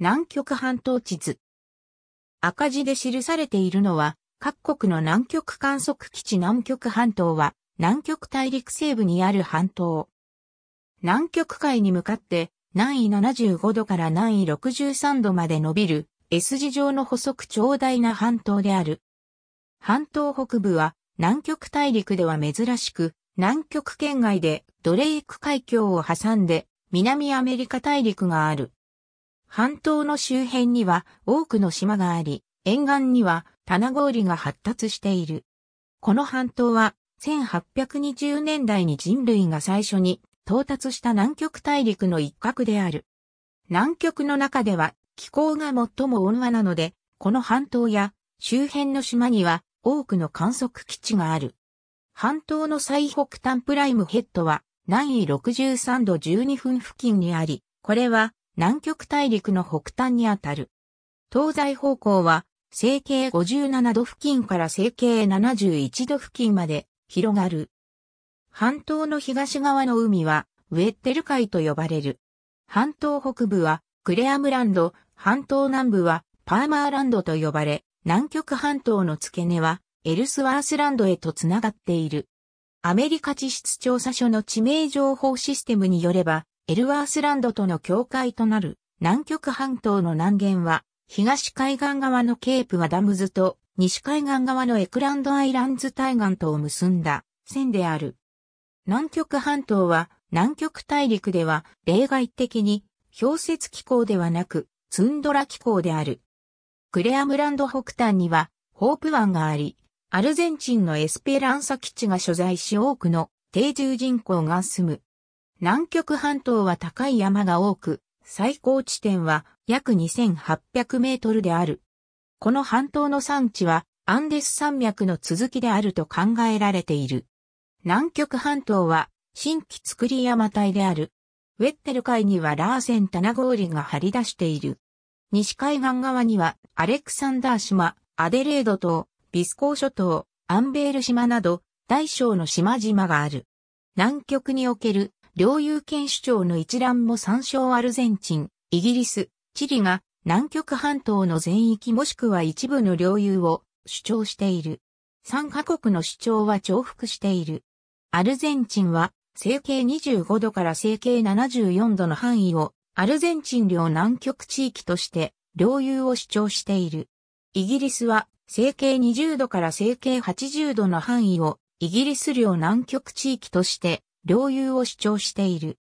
南極半島地図。赤字で記されているのは、各国の南極観測基地南極半島は、南極大陸西部にある半島。南極海に向かって、南緯75度から南緯63度まで伸びる、S 字状の細く長大な半島である。半島北部は、南極大陸では珍しく、南極圏外でドレイク海峡を挟んで、南アメリカ大陸がある。半島の周辺には多くの島があり、沿岸には棚氷が発達している。この半島は1820年代に人類が最初に到達した南極大陸の一角である。南極の中では気候が最も温和なので、この半島や周辺の島には多くの観測基地がある。半島の最北端プライムヘッドは南緯63度12分付近にあり、これは南極大陸の北端にあたる。東西方向は、西経57度付近から西経71度付近まで広がる。半島の東側の海は、ウェッテル海と呼ばれる。半島北部は、クレアムランド、半島南部は、パーマーランドと呼ばれ、南極半島の付け根は、エルスワースランドへとつながっている。アメリカ地質調査所の地名情報システムによれば、エルワースランドとの境界となる南極半島の南限は、東海岸側のケープはダムズと、西海岸側のエクランドアイランズ対岸とを結んだ線である。南極半島は、南極大陸では例外的に氷雪気候ではなく、ツンドラ気候である。クレアムランド北端には、ホープ湾があり、アルゼンチンのエスペランサ基地が所在し多くの定住人口が住む。南極半島は高い山が多く、最高地点は約2800メートルである。この半島の産地はアンデス山脈の続きであると考えられている。南極半島は新規作り山帯である。ウェッテル海にはラーセン棚氷が張り出している。西海岸側にはアレクサンダー島、アデレード島、ビスコー諸島、アンベール島など大小の島々がある。南極における領有権主張の一覧も参照アルゼンチン、イギリス、チリが南極半島の全域もしくは一部の領有を主張している。三カ国の主張は重複している。アルゼンチンは、西形25度から西形74度の範囲を、アルゼンチン領南極地域として、領有を主張している。イギリスは、成形20度から成形80度の範囲を、イギリス領南極地域として、領有を主張している。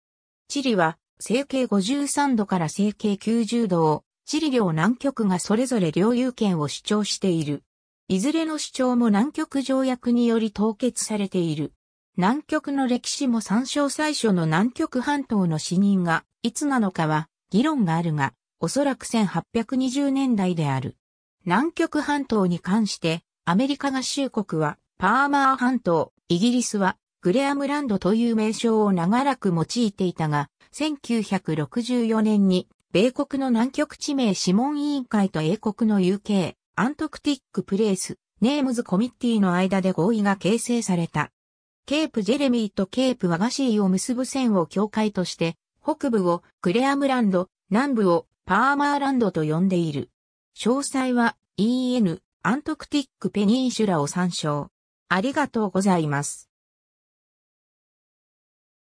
チリは、西経53度から西経90度を、チリ領南極がそれぞれ領有権を主張している。いずれの主張も南極条約により凍結されている。南極の歴史も参照最初の南極半島の死人がいつなのかは議論があるが、おそらく1820年代である。南極半島に関して、アメリカ合衆国はパーマー半島、イギリスはグレアムランドという名称を長らく用いていたが、1964年に米国の南極地名諮問委員会と英国の UK、アントクティックプレイス、ネームズコミッティの間で合意が形成された。ケープジェレミーとケープワガシーを結ぶ線を境界として、北部をグレアムランド、南部をパーマーランドと呼んでいる。詳細は EN アントクティックペニンシュラを参照。ありがとうございます。